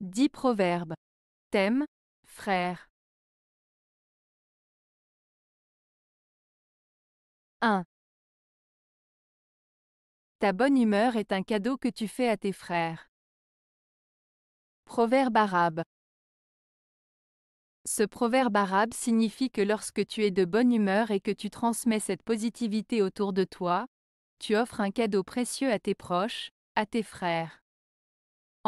10 proverbes. Thème frère. 1. Ta bonne humeur est un cadeau que tu fais à tes frères. Proverbe arabe. Ce proverbe arabe signifie que lorsque tu es de bonne humeur et que tu transmets cette positivité autour de toi, tu offres un cadeau précieux à tes proches, à tes frères.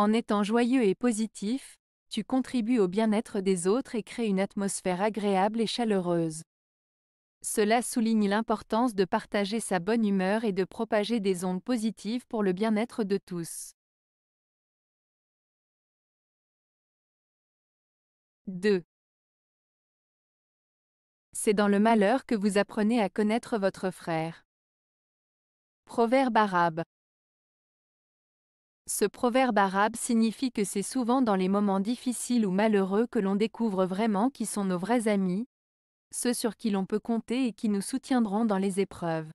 En étant joyeux et positif, tu contribues au bien-être des autres et crées une atmosphère agréable et chaleureuse. Cela souligne l'importance de partager sa bonne humeur et de propager des ondes positives pour le bien-être de tous. 2. C'est dans le malheur que vous apprenez à connaître votre frère. Proverbe arabe. Ce proverbe arabe signifie que c'est souvent dans les moments difficiles ou malheureux que l'on découvre vraiment qui sont nos vrais amis, ceux sur qui l'on peut compter et qui nous soutiendront dans les épreuves.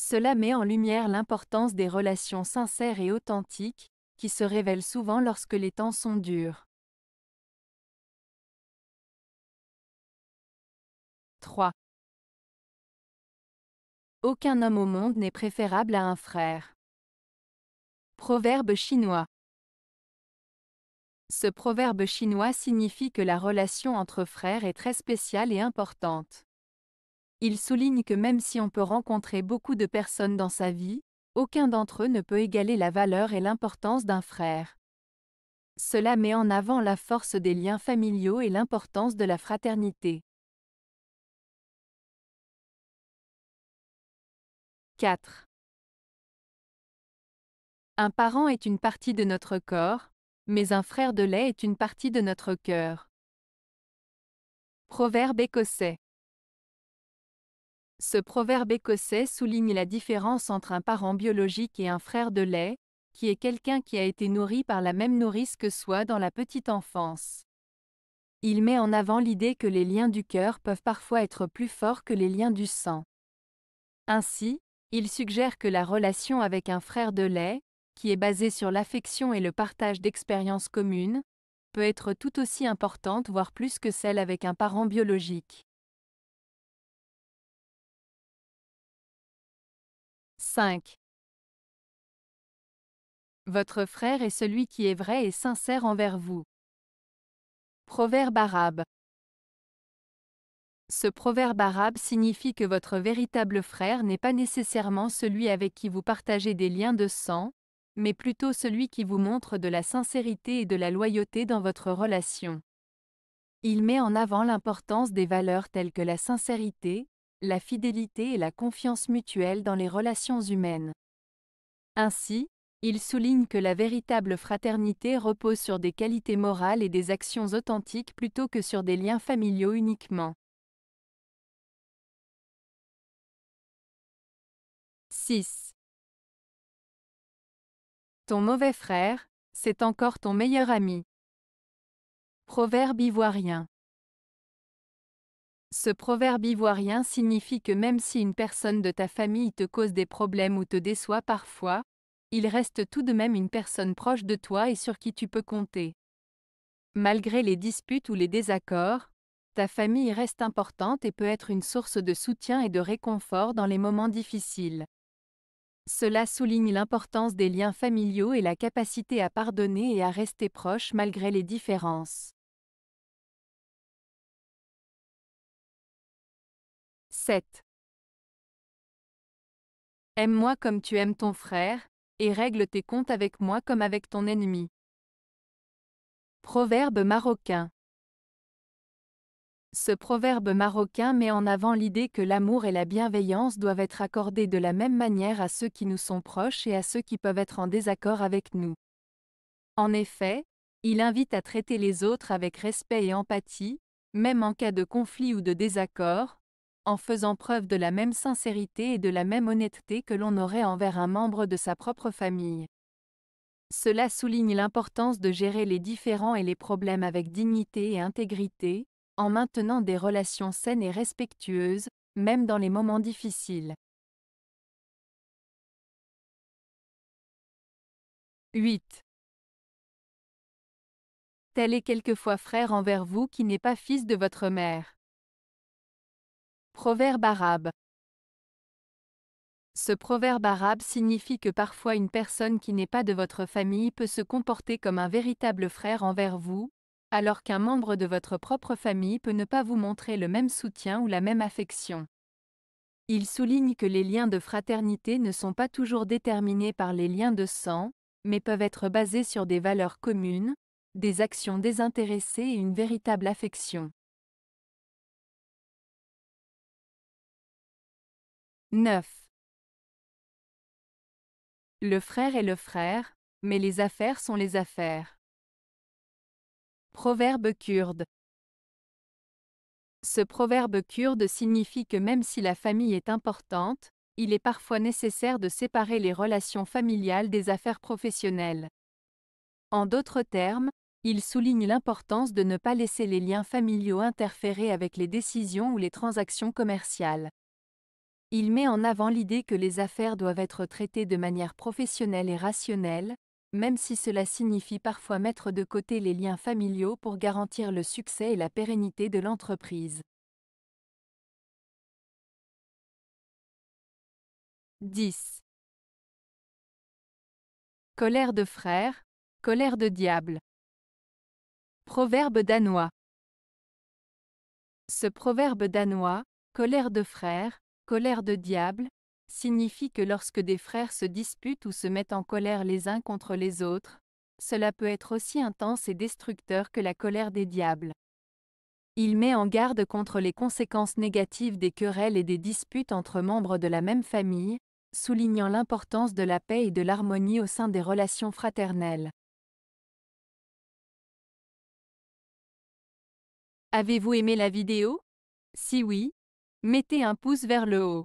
Cela met en lumière l'importance des relations sincères et authentiques, qui se révèlent souvent lorsque les temps sont durs. 3. Aucun homme au monde n'est préférable à un frère. Proverbe chinois. Ce proverbe chinois signifie que la relation entre frères est très spéciale et importante. Il souligne que même si on peut rencontrer beaucoup de personnes dans sa vie, aucun d'entre eux ne peut égaler la valeur et l'importance d'un frère. Cela met en avant la force des liens familiaux et l'importance de la fraternité. 4. Un parent est une partie de notre corps, mais un frère de lait est une partie de notre cœur. Proverbe écossais. Ce proverbe écossais souligne la différence entre un parent biologique et un frère de lait, qui est quelqu'un qui a été nourri par la même nourrice que soi dans la petite enfance. Il met en avant l'idée que les liens du cœur peuvent parfois être plus forts que les liens du sang. Ainsi, il suggère que la relation avec un frère de lait, qui est basée sur l'affection et le partage d'expériences communes, peut être tout aussi importante voire plus que celle avec un parent biologique. 5. Votre frère est celui qui est vrai et sincère envers vous. Proverbe arabe. Ce proverbe arabe signifie que votre véritable frère n'est pas nécessairement celui avec qui vous partagez des liens de sang, mais plutôt celui qui vous montre de la sincérité et de la loyauté dans votre relation. Il met en avant l'importance des valeurs telles que la sincérité, la fidélité et la confiance mutuelle dans les relations humaines. Ainsi, il souligne que la véritable fraternité repose sur des qualités morales et des actions authentiques plutôt que sur des liens familiaux uniquement. 6. Ton mauvais frère, c'est encore ton meilleur ami. Proverbe ivoirien. Ce proverbe ivoirien signifie que même si une personne de ta famille te cause des problèmes ou te déçoit parfois, il reste tout de même une personne proche de toi et sur qui tu peux compter. Malgré les disputes ou les désaccords, ta famille reste importante et peut être une source de soutien et de réconfort dans les moments difficiles. Cela souligne l'importance des liens familiaux et la capacité à pardonner et à rester proche malgré les différences. 7. Aime-moi comme tu aimes ton frère, et règle tes comptes avec moi comme avec ton ennemi. Proverbe marocain. Ce proverbe marocain met en avant l'idée que l'amour et la bienveillance doivent être accordés de la même manière à ceux qui nous sont proches et à ceux qui peuvent être en désaccord avec nous. En effet, il invite à traiter les autres avec respect et empathie, même en cas de conflit ou de désaccord, en faisant preuve de la même sincérité et de la même honnêteté que l'on aurait envers un membre de sa propre famille. Cela souligne l'importance de gérer les différends et les problèmes avec dignité et intégrité, en maintenant des relations saines et respectueuses, même dans les moments difficiles. 8. Tel est quelquefois frère envers vous qui n'est pas fils de votre mère. Proverbe arabe. Ce proverbe arabe signifie que parfois une personne qui n'est pas de votre famille peut se comporter comme un véritable frère envers vous, alors qu'un membre de votre propre famille peut ne pas vous montrer le même soutien ou la même affection. Il souligne que les liens de fraternité ne sont pas toujours déterminés par les liens de sang, mais peuvent être basés sur des valeurs communes, des actions désintéressées et une véritable affection. 9. Le frère est le frère, mais les affaires sont les affaires. Proverbe kurde. Ce proverbe kurde signifie que même si la famille est importante, il est parfois nécessaire de séparer les relations familiales des affaires professionnelles. En d'autres termes, il souligne l'importance de ne pas laisser les liens familiaux interférer avec les décisions ou les transactions commerciales. Il met en avant l'idée que les affaires doivent être traitées de manière professionnelle et rationnelle, même si cela signifie parfois mettre de côté les liens familiaux pour garantir le succès et la pérennité de l'entreprise. 10. Colère de frère, colère de diable. Proverbe danois. Ce proverbe danois, colère de frère, colère de diable, signifie que lorsque des frères se disputent ou se mettent en colère les uns contre les autres, cela peut être aussi intense et destructeur que la colère des diables. Il met en garde contre les conséquences négatives des querelles et des disputes entre membres de la même famille, soulignant l'importance de la paix et de l'harmonie au sein des relations fraternelles. Avez-vous aimé la vidéo Si oui, mettez un pouce vers le haut.